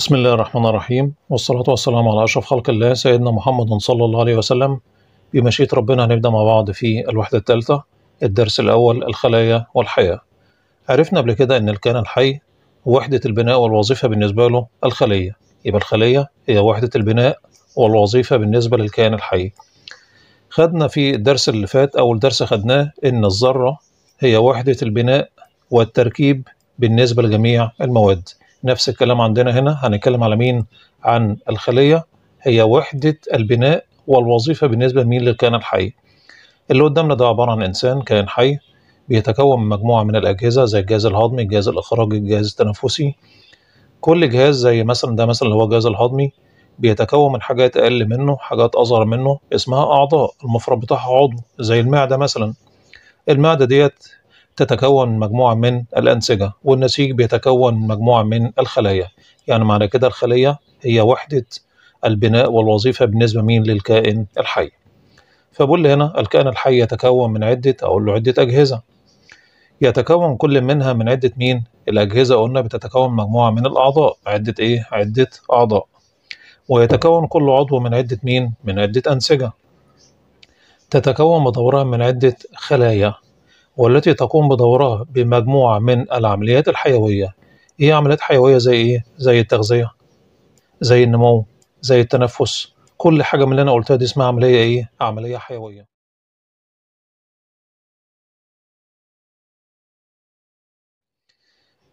بسم الله الرحمن الرحيم والصلاة والسلام على أشرف خلق الله سيدنا محمد صلى الله عليه وسلم بمشيئة ربنا هنبدأ مع بعض في الوحدة الثالثة الدرس الأول الخلايا والحياة عرفنا قبل كده إن الكائن الحي وحدة البناء والوظيفة بالنسبة له الخلية يبقى الخلية هي وحدة البناء والوظيفة بالنسبة للكائن الحي خدنا في الدرس اللي فات أول درس خدناه إن الذرة هي وحدة البناء والتركيب بالنسبة لجميع المواد نفس الكلام عندنا هنا هنتكلم على مين عن الخلية هي وحدة البناء والوظيفة بالنسبة لمين للكائن الحي اللي قدامنا ده عبارة عن إنسان كائن حي بيتكون من مجموعة من الأجهزة زي الجهاز الهضمي الجهاز الإخراجي الجهاز التنفسي كل جهاز زي مثلا ده مثلا اللي هو الجهاز الهضمي بيتكون من حاجات أقل منه حاجات أصغر منه اسمها أعضاء المفرد بتاعها عضو زي المعدة مثلا المعدة ديت تتكون مجموعة من الأنسجة والنسيج بيتكون مجموعة من الخلايا يعني معنى كده الخلية هي وحدة البناء والوظيفة بالنسبة مين للكائن الحي فبقول هنا الكائن الحي يتكون من عدة أقول له عدة أجهزة يتكون كل منها من عدة مين الأجهزة قلنا بتتكون مجموعة من الأعضاء عدة إيه عدة أعضاء ويتكون كل عضو من عدة مين من عدة أنسجة تتكون بدورها من عدة خلايا والتي تقوم بدورها بمجموعة من العمليات الحيوية إيه عمليات حيوية زي إيه؟ زي التغذية زي النمو زي التنفس كل حاجة من اللي أنا قلتها دي اسمها عملية إيه؟ عملية حيوية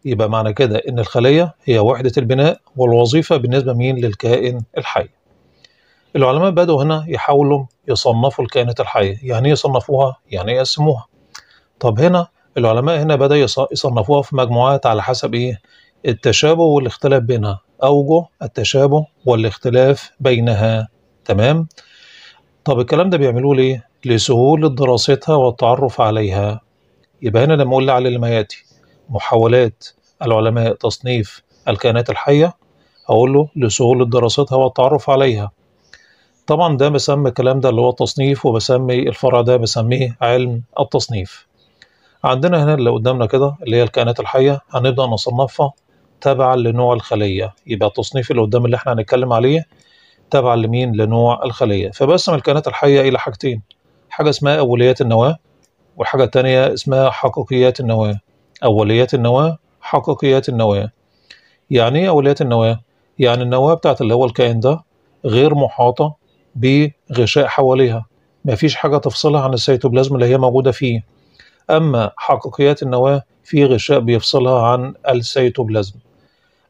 يبقى معنى كده إن الخلية هي وحدة البناء والوظيفة بالنسبة مين للكائن الحي العلماء بدأوا هنا يحاولوا يصنفوا الكائنات الحية يعني إيه يصنفوها يعني إيه يقسموها طب هنا العلماء هنا بدأ يصنفوها في مجموعات على حسب إيه التشابه والاختلاف بينها أوجه التشابه والاختلاف بينها تمام طب الكلام ده بيعملوه ليه لسهولة دراستها والتعرف عليها يبقى هنا لما أقول على ما يأتي محاولات العلماء تصنيف الكائنات الحية أقول له لسهولة دراستها والتعرف عليها طبعا ده بسمي الكلام ده اللي هو التصنيف وبسمي الفرع ده بسميه علم التصنيف عندنا هنا اللي قدامنا كده اللي هي الكائنات الحية هنبدأ نصنفها تبعا لنوع الخلية يبقى التصنيف اللي قدام اللي احنا هنتكلم عليه تبعا لمين لنوع الخلية فبقسم الكائنات الحية إلى حاجتين حاجة اسمها أوليات النواة والحاجة التانية اسمها حقيقيات النواة أوليات النواة حقيقيات النواة يعني ايه أوليات النواة؟ يعني النواة بتاعت اللي هو الكائن ده غير محاطة بغشاء حواليها مفيش حاجة تفصلها عن السيتوبلازم اللي هي موجودة فيه أما حقيقيات النواة في غشاء بيفصلها عن السيتوبلازم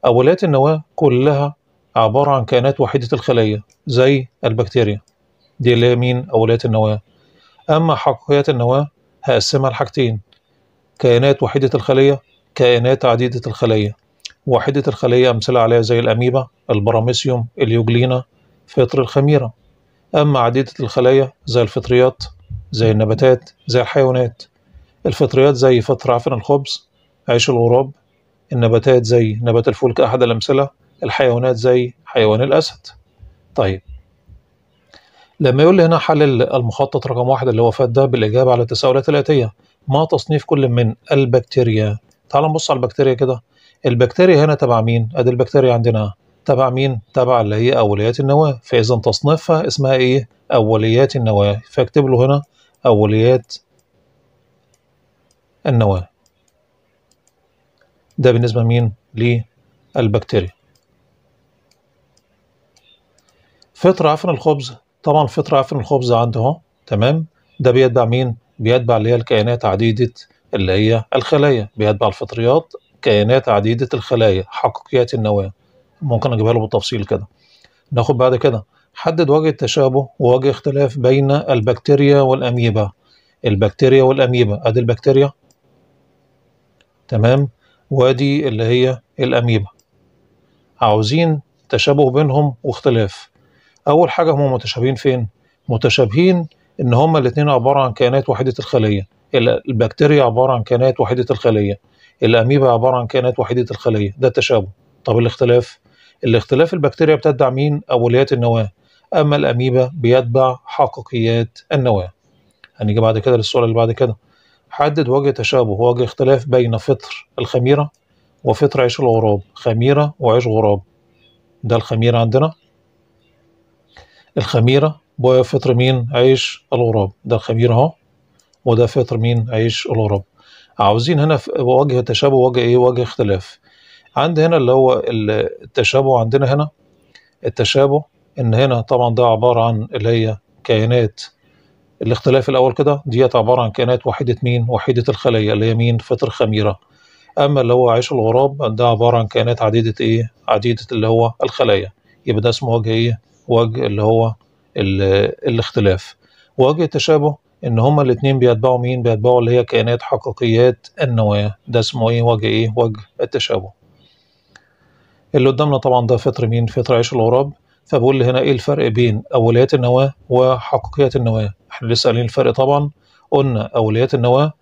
أولات النواة كلها عبارة عن كائنات وحيدة الخلية زي البكتيريا دي اللي هي مين أولات النواة أما حقيقيات النواة هقسمها لحاجتين كائنات وحيدة الخلية كائنات عديدة الخلية وحيدة الخلية أمثلة عليها زي الأميبا البراميسيوم اليوجلينا فطر الخميرة أما عديدة الخلايا زي الفطريات زي النباتات زي الحيوانات الفطريات زي فطر عفن الخبز عيش الغراب النباتات زي نبات الفول كأحد الأمثلة الحيوانات زي حيوان الأسد طيب لما يقول لي هنا حلل المخطط رقم واحد اللي هو فات ده بالإجابة على التساؤلات الآتية ما تصنيف كل من البكتيريا تعال نبص على البكتيريا كده البكتيريا هنا تبع مين؟ أدي البكتيريا عندنا تبع مين؟ تبع اللي هي أوليات النواة فإذا تصنيفها اسمها إيه؟ أوليات النواة فاكتب له هنا أوليات النواة ده بالنسبة مين للبكتيريا فطر عفن الخبز طبعا فطر عفن الخبز عنده اهو تمام ده بيتبع مين بيتبع اللي هي الكائنات عديدة اللي هي الخلايا بيتبع الفطريات كائنات عديدة الخلايا حقيقيات النواة ممكن أجيبها له بالتفصيل كده ناخد بعد كده حدد وجه التشابه ووجه اختلاف بين البكتيريا والأميبا البكتيريا والأميبا أدي البكتيريا تمام وادي اللي هي الاميبا عاوزين تشابه بينهم واختلاف اول حاجه هم متشابهين فين متشابهين ان هما الاثنين عباره عن كائنات وحيده الخليه البكتيريا عباره عن كائنات وحيده الخليه الاميبا عباره عن كائنات وحيده الخليه ده التشابه طب الاختلاف الاختلاف البكتيريا بتتبع مين اوليات النواه اما الاميبا بيتبع حقيقيات النواه هنيجي بعد كده للسؤال اللي بعد كده حدد وجه تشابه ووجه اختلاف بين فطر الخميرة وفطر عيش الغراب خميرة وعيش غراب ده الخميرة عندنا الخميرة وفطر مين عيش الغراب ده الخميرة اهو وده فطر مين عيش الغراب عاوزين هنا وجه تشابه وجه ايه وجه اختلاف عند هنا اللي هو التشابه عندنا هنا التشابه ان هنا طبعا ده عبارة عن اللي هي كائنات الاختلاف الأول كده ديت عبارة عن كائنات وحيدة مين؟ وحيدة الخلية اللي هي مين؟ فطر خميرة أما اللي هو عيش الغراب ده عبارة عن كائنات عديدة إيه؟ عديدة اللي هو الخلايا يبقى ده اسمه وجه إيه؟ وجه اللي هو الاختلاف وجه التشابه إن هما الاثنين بيتبعوا مين؟ بيتبعوا اللي هي كائنات حقيقيات النواة ده اسمه إيه؟ وجه إيه؟ وجه التشابه اللي قدامنا طبعا ده فطر مين؟ فطر عيش الغراب فبقول لي هنا ايه الفرق بين اوليات النواه وحقيقيات النواه احنا لسه قايلين الفرق طبعا قلنا اوليات النواه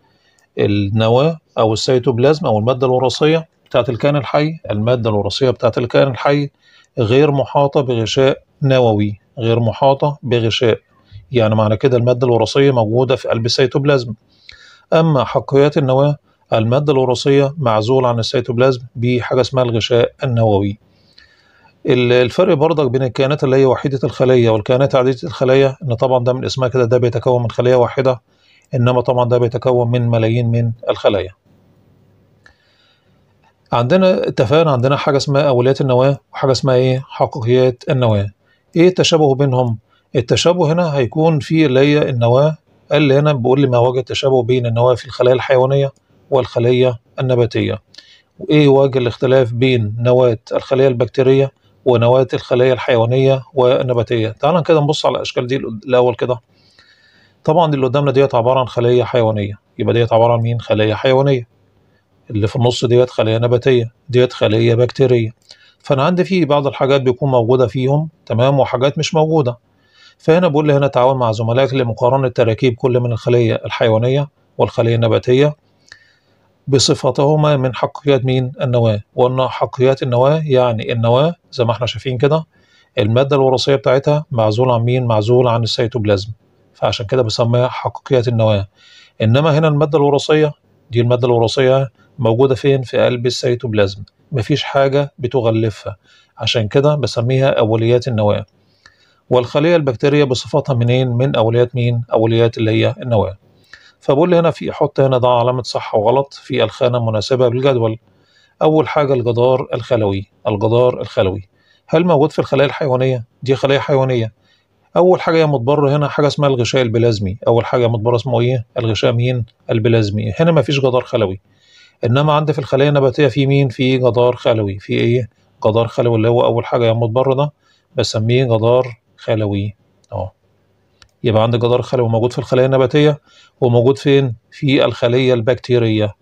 النواه او السيتوبلازم او الماده الوراثيه بتاعه الكائن الحي الماده الوراثيه بتاعه الكائن الحي غير محاطه بغشاء نووي غير محاطه بغشاء يعني معنى كده الماده الوراثيه موجوده في قلب السيتوبلازم اما حقيقيات النواه الماده الوراثيه معزوله عن السيتوبلازم بحاجه اسمها الغشاء النووي الفرق برضك بين الكائنات اللي هي وحيدة الخلية والكائنات عديدة الخلية إن طبعا ده من اسمها كده ده بيتكون من خلية واحدة إنما طبعا ده بيتكون من ملايين من الخلايا عندنا اتفقنا عندنا حاجة اسمها أوليات النواة وحاجة اسمها إيه حقيقيات النواة إيه التشابه بينهم التشابه هنا هيكون في اللي هي النواة اللي هنا بيقول لي ما وجه التشابه بين النواة في الخلايا الحيوانية والخلية النباتية وإيه وجه الاختلاف بين نواة الخلية البكتيرية ونواة الخلايا الحيوانية والنباتية تعال كده نبص على الأشكال دي الأول كده طبعا اللي قدامنا ديت عبارة عن خلايا حيوانية يبقى ديت عبارة عن مين خلايا حيوانية اللي في النص ديت خلايا نباتية ديت خلايا بكتيرية فأنا عندي في بعض الحاجات بيكون موجودة فيهم تمام وحاجات مش موجودة فهنا بقول لي هنا تعاون مع زملائك لمقارنة تراكيب كل من الخلية الحيوانية والخلية النباتية بصفتهما من حقيات مين النواة وأن حقيات النواة يعني النواة زي ما احنا شايفين كده المادة الوراثية بتاعتها معزول عن مين معزول عن السيتوبلازم فعشان كده بسميها حقيات النواة إنما هنا المادة الوراثية دي المادة الوراثية موجودة فين في قلب السيتوبلازم مفيش حاجة بتغلفها عشان كده بسميها أوليات النواة والخلية البكتيرية بصفتها منين من أوليات مين أوليات اللي هي النواة فبقول هنا في حط هنا ده علامه صح وغلط في الخانه مناسبه بالجدول اول حاجه الجدار الخلوي الجدار الخلوي هل موجود في الخلايا الحيوانيه دي خلايا حيوانيه اول حاجه يا هنا حاجه اسمها الغشاء البلازمي اول حاجه يا اسمه ايه الغشاء مين البلازمي هنا مفيش جدار خلوي انما عندي في الخلايا النباتيه في مين في جدار خلوي في ايه جدار خلوي اللي هو اول حاجه يا ده بسميه جدار خلوي اه يبقى عندك جدار خلوي موجود في الخلايا النباتيه وموجود فين في الخليه البكتيريه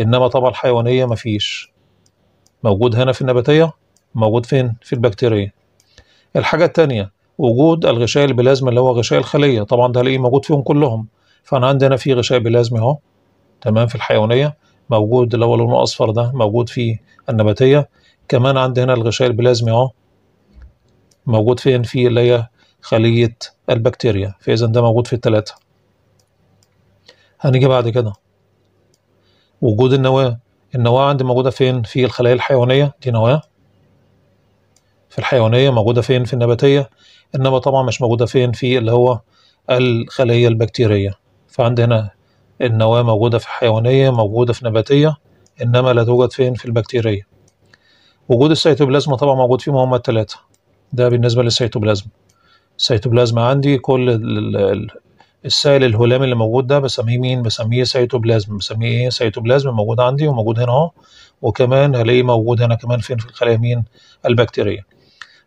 انما طبعا الحيوانيه مفيش موجود هنا في النباتيه موجود فين في البكتيريا الحاجه الثانيه وجود الغشاء البلازمي اللي هو غشاء الخليه طبعا ده هلاقيه موجود فيهم كلهم فانا عندي هنا في غشاء بلازمي اهو تمام في الحيوانيه موجود اللي هو لونه اصفر ده موجود في النباتيه كمان عندي هنا الغشاء البلازمي اهو موجود فين في اللي هي خلية البكتيريا فإذا ده موجود في التلاتة هنيجي بعد كده وجود النواة النواة عندي موجودة فين في الخلايا الحيوانية دي نواة في الحيوانية موجودة فين في النباتية إنما طبعا مش موجودة فين في اللي هو الخلية البكتيرية فعندي هنا النواة موجودة في حيوانية موجودة في نباتية إنما لا توجد فين في البكتيرية وجود السيتوبلازما طبعا موجود فيهم هما التلاتة ده بالنسبة للسيتوبلازما السيتوبلازما عندي كل السائل الهلامي اللي موجود ده بسميه مين بسميه سيتوبلازم بسميه ايه سيتوبلازم موجود عندي وموجود هنا اهو وكمان هلاقيه موجود هنا كمان فين في الخلايا مين البكتيريا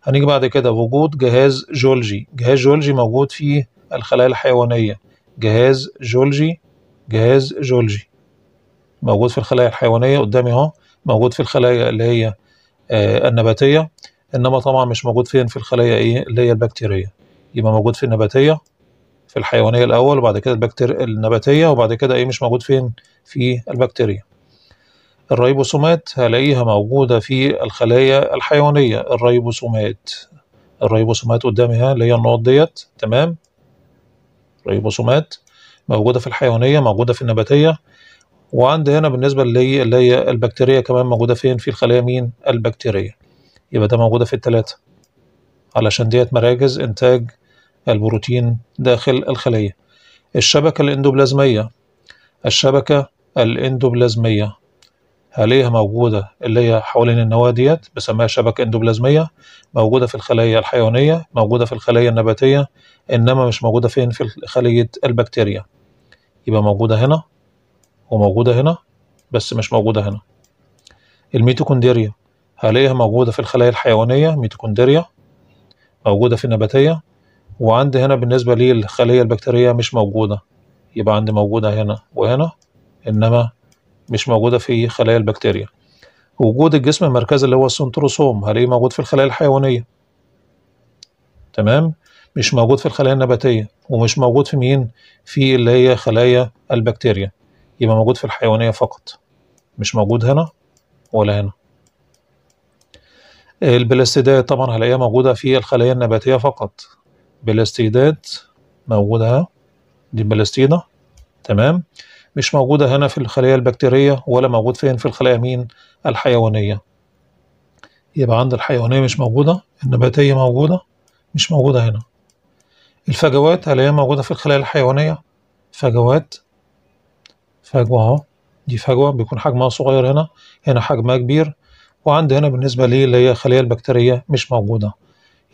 هنيجي بعد كده وجود جهاز جولجي جهاز جولجي موجود في الخلايا الحيوانيه جهاز جولجي جهاز جولجي موجود في الخلايا الحيوانيه قدامي اهو موجود في الخلايا اللي هي آه النباتيه انما طبعا مش موجود فين في الخلايا ايه اللي هي البكتيريه يبقى موجود في النباتيه في الحيوانيه الاول وبعد كده البكتيريا النباتيه وبعد كده ايه مش موجود فين في البكتيريا الريبوسومات هلاقيها موجوده في الخلايا الحيوانيه الريبوسومات الريبوسومات قدامها اللي هي النقط ديت تمام ريبوسومات موجوده في الحيوانيه موجوده في النباتيه وعند هنا بالنسبه اللي اللي هي البكتيريا كمان موجوده فين في الخلايا مين البكتيريا يبقى ده موجوده في التلاتة علشان ديت مراكز انتاج البروتين داخل الخلية الشبكة الاندوبلازمية الشبكة الاندوبلازمية هل هي موجودة اللي هي حوالين النواة ديت بسميها شبكة اندوبلازمية موجودة في الخلايا الحيوانية موجودة في الخلايا النباتية إنما مش موجودة فين في خلية البكتيريا يبقى موجودة هنا وموجودة هنا بس مش موجودة هنا الميتوكوندريا هل هي موجودة في الخلايا الحيوانية ميتوكوندريا موجودة في النباتية وعندي هنا بالنسبة لي الخلية البكتيرية مش موجودة يبقى عندي موجودة هنا وهنا إنما مش موجودة في خلايا البكتيريا وجود الجسم المركزي اللي هو السنتروسوم هلاقيه موجود في الخلايا الحيوانية تمام مش موجود في الخلايا النباتية ومش موجود في مين في اللي هي خلايا البكتيريا يبقى موجود في الحيوانية فقط مش موجود هنا ولا هنا البلاستيدات طبعا هلاقيها موجودة في الخلايا النباتية فقط بلاستيدات موجودة اهو دي البلاستيدة تمام مش موجودة هنا في الخلايا البكتيرية ولا موجود فين في الخلايا مين الحيوانية يبقى عند الحيوانية مش موجودة النباتية موجودة مش موجودة هنا الفجوات هل هي موجودة في الخلايا الحيوانية فجوات فجوة اهو دي فجوة بيكون حجمها صغير هنا هنا حجمها كبير وعند هنا بالنسبة لي اللي هي الخلية البكتيرية مش موجودة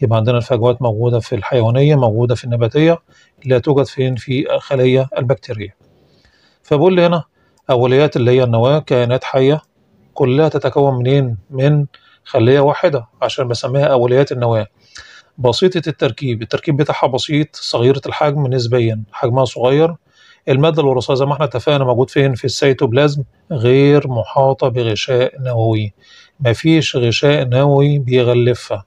يبقى عندنا الفجوات موجودة في الحيوانية موجودة في النباتية لا توجد فين في الخلية البكتيرية فبقول لي هنا أوليات اللي هي النواة كائنات حية كلها تتكون منين من خلية واحدة عشان بسميها أوليات النواة بسيطة التركيب التركيب بتاعها بسيط صغيرة الحجم نسبيا حجمها صغير المادة الوراثية زي ما احنا اتفقنا موجود فين في السيتوبلازم غير محاطة بغشاء نووي مفيش غشاء نووي بيغلفها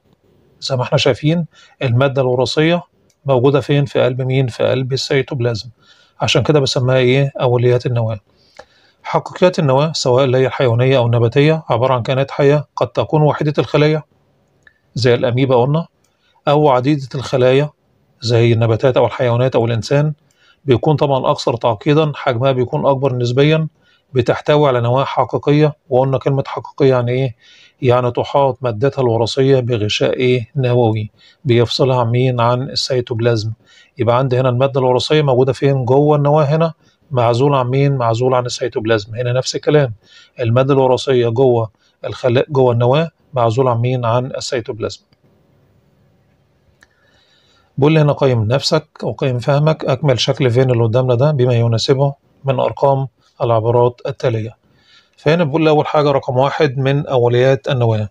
زي ما احنا شايفين الماده الوراثيه موجوده فين في قلب مين في قلب السيتوبلازم عشان كده بسميها ايه اوليات النواه حقيقيات النواه سواء اللي هي الحيوانيه او النباتيه عباره عن كائنات حيه قد تكون وحيده الخلايا زي الاميبا قلنا او عديده الخلايا زي النباتات او الحيوانات او الانسان بيكون طبعا اكثر تعقيدا حجمها بيكون اكبر نسبيا بتحتوي على نواه حقيقيه وقلنا كلمه حقيقيه يعني ايه يعني تحاط مادتها الوراثية بغشاء إيه نووي بيفصلها مين عن السيتوبلازم يبقى عندي هنا المادة الوراثية موجودة فين جوه النواة هنا معزول عن مين معزول عن السيتوبلازم هنا نفس الكلام المادة الوراثية جوه الخلايا جوه النواة معزول عن مين عن السيتوبلازم بقول لي هنا قيم نفسك وقيم فهمك أكمل شكل فين اللي قدامنا ده بما يناسبه من أرقام العبارات التالية فهنا بقول له اول حاجه رقم واحد من اوليات النواه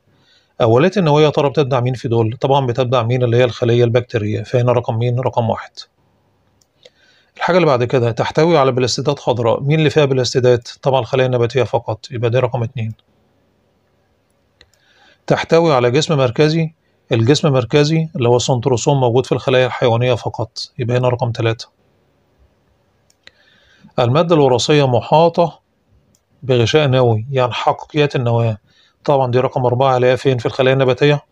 اوليات النواه يا ترى بتبدا مين في دول طبعا بتبدا مين اللي هي الخليه البكتيريه فهنا رقم مين رقم واحد الحاجه اللي بعد كده تحتوي على بلاستيدات خضراء مين اللي فيها بلاستيدات طبعا الخلايا النباتيه فقط يبقى ده رقم اتنين تحتوي على جسم مركزي الجسم المركزي اللي هو السنتروسوم موجود في الخلايا الحيوانية فقط يبقى هنا رقم ثلاثة المادة الوراثية محاطة بغشاء نووي يعني حقيقيات النواة طبعا دي رقم أربعة هلاقيها فين في الخلايا النباتية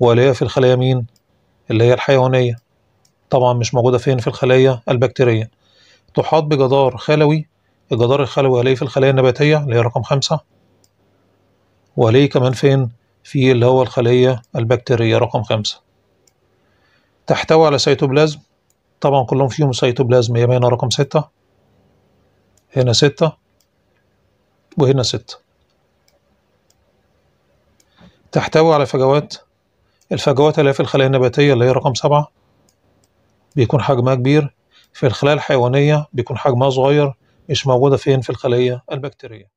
واللي في الخلايا مين اللي هي الحيوانية طبعا مش موجودة فين في الخلايا البكتيرية تحاط بجدار خلوي الجدار الخلوي هلاقيه في الخلايا النباتية اللي هي رقم خمسة وليه كمان فين في اللي هو الخلية البكتيرية رقم خمسة تحتوي على سيتوبلازم طبعا كلهم فيهم سيتوبلازم يبقى هنا رقم ستة هنا ستة وهنا ستة تحتوي على فجوات الفجوات اللي في الخلايا النباتية اللي هي رقم سبعة بيكون حجمها كبير في الخلايا الحيوانية بيكون حجمها صغير مش موجودة فين في الخلية البكتيرية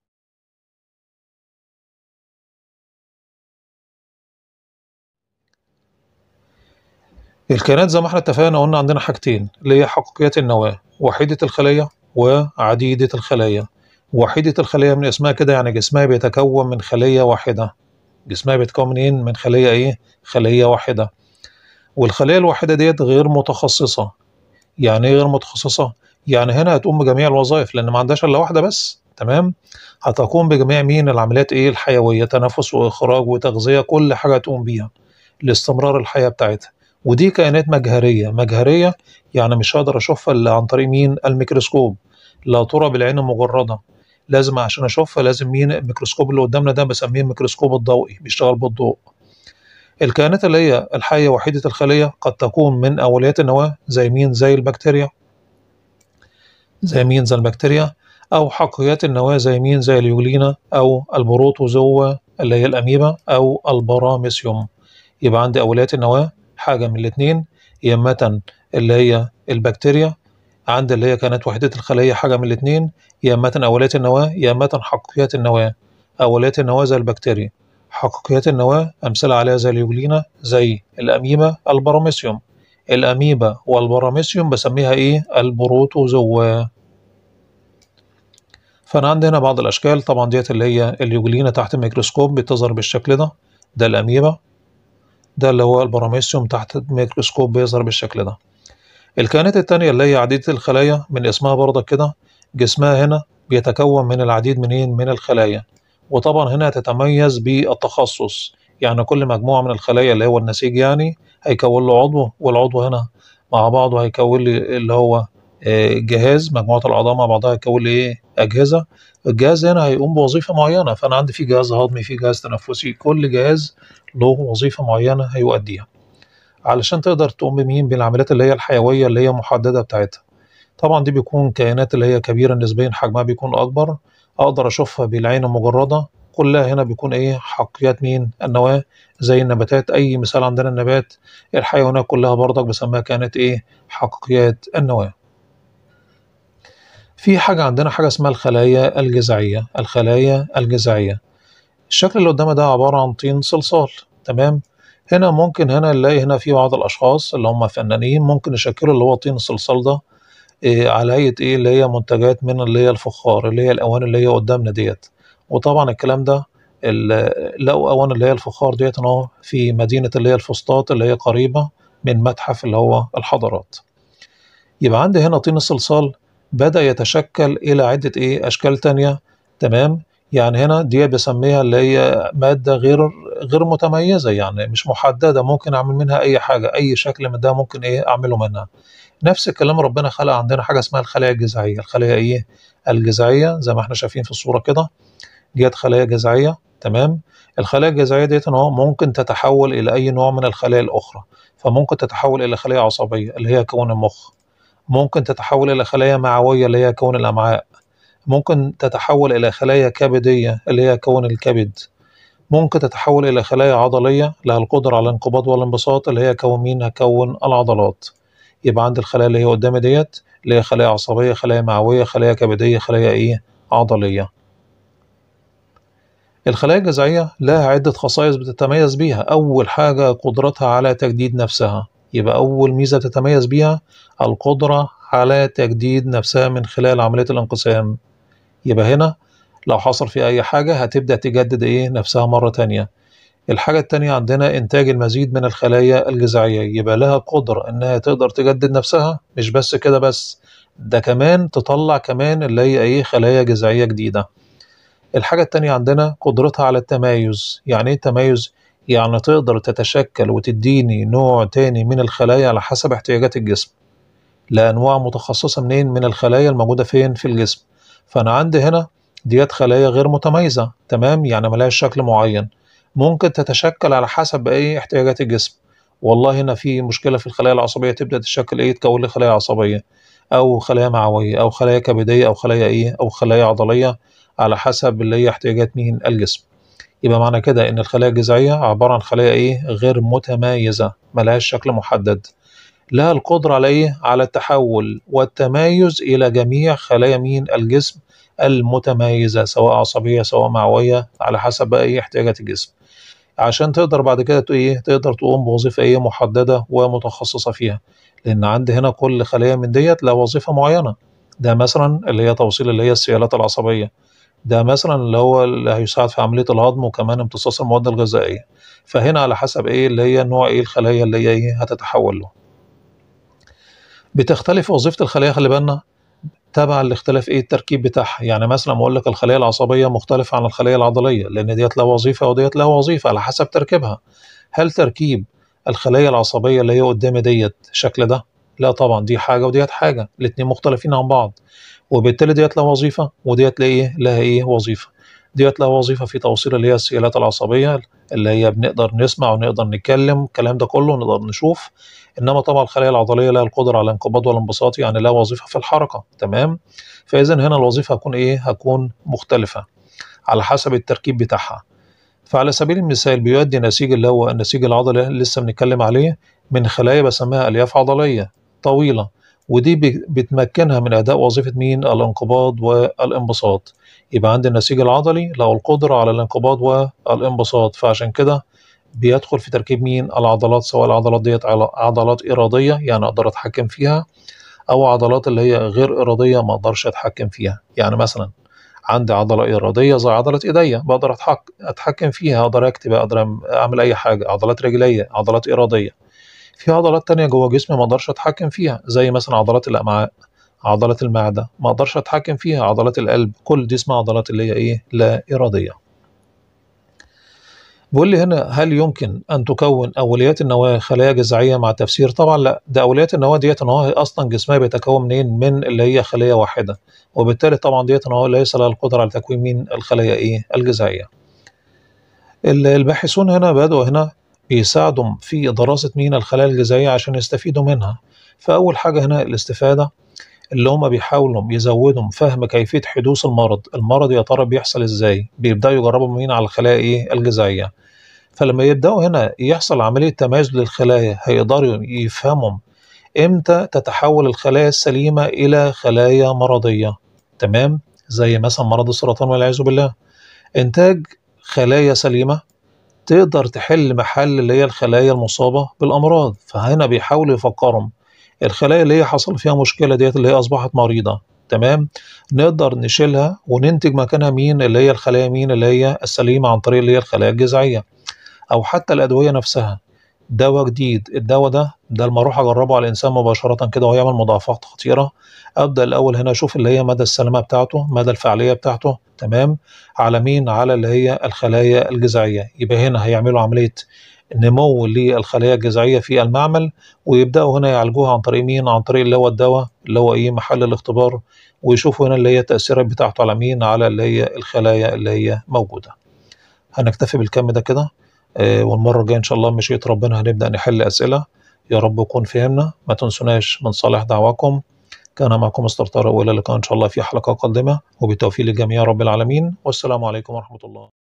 الكائنات زي ما احنا اتفقنا قلنا عندنا حاجتين اللي هي حقيقيات النواة وحيدة الخلية وعديدة الخلايا وحيدة الخلية من اسمها كده يعني جسمها بيتكون من خلية واحدة جسمها بيتكون منين من خلية ايه خلية واحدة والخلية الواحدة ديت غير متخصصة يعني ايه غير متخصصة يعني هنا هتقوم بجميع الوظائف لان ما عندهاش الا واحدة بس تمام هتقوم بجميع مين العمليات ايه الحيوية تنفس واخراج وتغذية كل حاجة تقوم بيها لاستمرار الحياة بتاعتها ودي كائنات مجهرية مجهرية يعني مش هقدر أشوفها إلا عن طريق مين الميكروسكوب لا ترى بالعين المجردة لازم عشان اشوفها لازم مين الميكروسكوب اللي قدامنا ده بسميه الميكروسكوب الضوئي بيشتغل بالضوء الكائنات اللي هي الحيه وحيده الخليه قد تكون من اوليات النواه زي مين زي البكتيريا زي مين زي البكتيريا او حقيات النواه زي مين زي اليولينا او البروتوزوا اللي هي الاميبا او البراميسيوم يبقى عندي اوليات النواه حاجه من الاثنين يا اما اللي هي البكتيريا عند اللي هي كانت وحدة الخلية حاجة من الاتنين يا إما أولية النواة يا إما حقيقيات النواة أولية النواة زي البكتيريا حقيقيات النواة أمثلة عليها زي اليوجلينا زي الأميبا البراميسيوم الأميبا والبراميسيوم بسميها إيه البروتوزوا فأنا عندي هنا بعض الأشكال طبعا ديت اللي هي اليوجلينا تحت الميكروسكوب بتظهر بالشكل ده ده الأميبا ده اللي هو البراميسيوم تحت الميكروسكوب بيظهر بالشكل ده الكائنات التانية اللي هي عديدة الخلايا من اسمها برضك كده جسمها هنا بيتكون من العديد منين من الخلايا وطبعا هنا تتميز بالتخصص يعني كل مجموعة من الخلايا اللي هو النسيج يعني هيكون له عضو والعضو هنا مع بعضه هيكون لي اللي هو آه، جهاز مجموعة الأعضاء مع بعضها هيكون لي إيه أجهزة الجهاز هنا هيقوم بوظيفة معينة فأنا عندي في جهاز هضمي في جهاز تنفسي كل جهاز له وظيفة معينة هيؤديها علشان تقدر تقوم بمين بالعمليات اللي هي الحيويه اللي هي محدده بتاعتها طبعا دي بيكون كائنات اللي هي كبيره نسبيا حجمها بيكون اكبر اقدر اشوفها بالعين المجرده كلها هنا بيكون ايه حقيات مين النواه زي النباتات اي مثال عندنا النبات الحيوانات كلها برضك بسميها كانت ايه حقيات النواه في حاجة عندنا حاجة اسمها الخلايا الجذعية الخلايا الجذعية الشكل اللي قدامنا ده عبارة عن طين صلصال تمام هنا ممكن هنا نلاقي هنا في بعض الاشخاص اللي هم فنانين ممكن يشكلوا اللي هو طين الصلصال ده إيه على هيئه ايه اللي هي منتجات من اللي هي الفخار اللي هي الاواني اللي هي قدامنا ديت وطبعا الكلام ده لقوا اواني اللي هي الفخار ديت هنا في مدينه اللي هي الفسطاط اللي هي قريبه من متحف اللي هو الحضارات يبقى عندي هنا طين الصلصال بدا يتشكل الى عده ايه اشكال تانية تمام يعني هنا دي بسميها اللي هي مادة غير غير متميزة يعني مش محددة ممكن أعمل منها أي حاجة أي شكل من ده ممكن إيه أعمله منها نفس الكلام ربنا خلق عندنا حاجة اسمها الخلايا الجذعية الخلايا إيه الجذعية زي ما إحنا شايفين في الصورة كده ديت خلايا جذعية تمام الخلايا الجذعية ديت هو ممكن تتحول إلى أي نوع من الخلايا الأخرى فممكن تتحول إلى خلايا عصبية اللي هي كون المخ ممكن تتحول إلى خلايا معوية اللي هي كون الأمعاء ممكن تتحول إلى خلايا كبدية اللي هي كون الكبد ممكن تتحول إلى خلايا عضلية لها القدرة على الانقباض والانبساط اللي هي كون مين هكون العضلات يبقى عندي الخلايا اللي هي قدامي ديت اللي هي خلايا عصبية خلايا معوية خلايا كبدية خلايا إيه عضلية الخلايا الجذعية لها عدة خصائص بتتميز بيها أول حاجة قدرتها على تجديد نفسها يبقى أول ميزة بتتميز بيها القدرة على تجديد نفسها من خلال عملية الانقسام يبقى هنا لو حصل فيه أي حاجة هتبدأ تجدد إيه نفسها مرة تانية الحاجة التانية عندنا إنتاج المزيد من الخلايا الجذعية يبقى لها قدرة إنها تقدر تجدد نفسها مش بس كده بس ده كمان تطلع كمان اللي هي إيه خلايا جذعية جديدة الحاجة التانية عندنا قدرتها على التمايز يعني إيه التمايز؟ يعني تقدر تتشكل وتديني نوع تاني من الخلايا على حسب احتياجات الجسم لأنواع متخصصة منين من الخلايا الموجودة فين في الجسم فأنا عندي هنا ديت خلايا غير متميزة تمام يعني ملهاش شكل معين ممكن تتشكل على حسب اي احتياجات الجسم والله هنا في مشكله في الخلايا العصبيه تبدا تتشكل ايه تكون لي خلايا عصبيه او خلايا معويه او خلايا كبديه او خلايا ايه او خلايا عضليه على حسب اللي هي احتياجات مين الجسم يبقى معنى كده ان الخلايا الجذعيه عباره عن خلايا ايه غير متميزه ملهاش شكل محدد لها القدرة عليه على التحول والتمايز إلى جميع خلايا مين الجسم المتميزة سواء عصبية سواء معوية على حسب بقى إيه احتياجات الجسم عشان تقدر بعد كده إيه تقدر تقوم بوظيفة إيه محددة ومتخصصة فيها لأن عند هنا كل خلية من ديت لها وظيفة معينة ده مثلا اللي هي توصيل اللي هي السيالات العصبية ده مثلا اللي هو اللي هيساعد في عملية الهضم وكمان امتصاص المواد الغذائية فهنا على حسب ايه اللي هي نوع ايه الخلايا اللي هي ايه هتتحول له بتختلف وظيفه الخليه خلي بالنا تبع الاختلاف ايه التركيب بتاعها يعني مثلا اقول لك الخليه العصبيه مختلفه عن الخليه العضليه لان ديت لها وظيفه وديت لها وظيفه على حسب تركيبها هل تركيب الخليه العصبيه اللي هي قدامي ديت شكل ده لا طبعا دي حاجه وديت حاجه الاثنين مختلفين عن بعض وبالتالي ديت لها وظيفه وديت لها ايه لها ايه وظيفه ديت لها وظيفه في توصيل اللي هي السيالات العصبيه اللي هي بنقدر نسمع ونقدر نتكلم الكلام ده كله نقدر نشوف انما طبعا الخلايا العضليه لها القدره على الانقباض والانبساط يعني لها وظيفه في الحركه تمام فاذا هنا الوظيفه هتكون ايه هتكون مختلفه على حسب التركيب بتاعها فعلى سبيل المثال بيؤدي نسيج اللي هو النسيج العضلي اللي لسه بنتكلم عليه من خلايا بسميها الياف عضليه طويله ودي بتمكنها من اداء وظيفه مين الانقباض والانبساط يبقى عند النسيج العضلي له القدرة على الانقباض والانبساط فعشان كده بيدخل في تركيب مين العضلات سواء العضلات ديت عضلات إرادية يعني أقدر أتحكم فيها أو عضلات اللي هي غير إرادية ما أقدرش أتحكم فيها يعني مثلا عندي عضلة إرادية زي عضلة إيديا بقدر أتحكم فيها أقدر أكتب أقدر أعمل أي حاجة عضلات رجلية عضلات إرادية في عضلات تانية جوه جسمي ما أقدرش أتحكم فيها زي مثلا عضلات الأمعاء عضله المعده ما اقدرش اتحكم فيها عضلات القلب كل دي اسمها عضلات اللي هي ايه لا اراديه بيقول لي هنا هل يمكن ان تكون اوليات النواه خلايا جذعيه مع تفسير؟ طبعا لا ده اوليات النواه ديت النواه اصلا جسمها بيتكون منين؟ من اللي هي خليه واحده وبالتالي طبعا ديت النواه ليس لها القدره على تكوين مين الخلايا ايه؟ الجذعيه. الباحثون هنا بدأوا هنا بيساعدوا في دراسه مين الخلايا الجذعيه عشان يستفيدوا منها. فاول حاجه هنا الاستفاده اللي هم بيحاولوا يزودوا فهم كيفيه حدوث المرض المرض يا ترى بيحصل ازاي بيبداوا يجربوا مين على الخلايا ايه الجذعيه فلما يبداوا هنا يحصل عمليه تميز للخلايا هيقدروا يفهموا امتى تتحول الخلايا السليمه الى خلايا مرضيه تمام زي مثلا مرض السرطان والعياذ بالله انتاج خلايا سليمه تقدر تحل محل اللي هي الخلايا المصابه بالامراض فهنا بيحاولوا يفكروا الخلايا اللي هي حصل فيها مشكله ديت اللي هي اصبحت مريضه تمام نقدر نشيلها وننتج مكانها مين اللي هي الخلايا مين اللي هي السليمه عن طريق اللي هي الخلايا الجذعيه او حتى الادويه نفسها دواء جديد الدواء ده بدل ما اروح اجربه على الانسان مباشره كده ويعمل مضاعفات خطيره ابدا الاول هنا اشوف اللي هي مدى السلامه بتاعته مدى الفعاليه بتاعته تمام على مين على اللي هي الخلايا الجذعيه يبقى هنا هيعملوا عمليه نمو للخلايا الجذعيه في المعمل ويبداوا هنا يعالجوها عن طريق مين عن طريق اللي هو الدواء اللي هو ايه محل الاختبار ويشوفوا هنا اللي هي التاثيرات بتاعته على مين على اللي هي الخلايا اللي هي موجوده هنكتفي بالكم ده كده آه والمره الجايه ان شاء الله مشيئه ربنا هنبدا نحل اسئله يا رب يكون فهمنا ما تنسوناش من صالح دعواكم كان معكم مستر طارق والى اللقاء ان شاء الله في حلقه قادمه وبالتوفيق للجميع رب العالمين والسلام عليكم ورحمه الله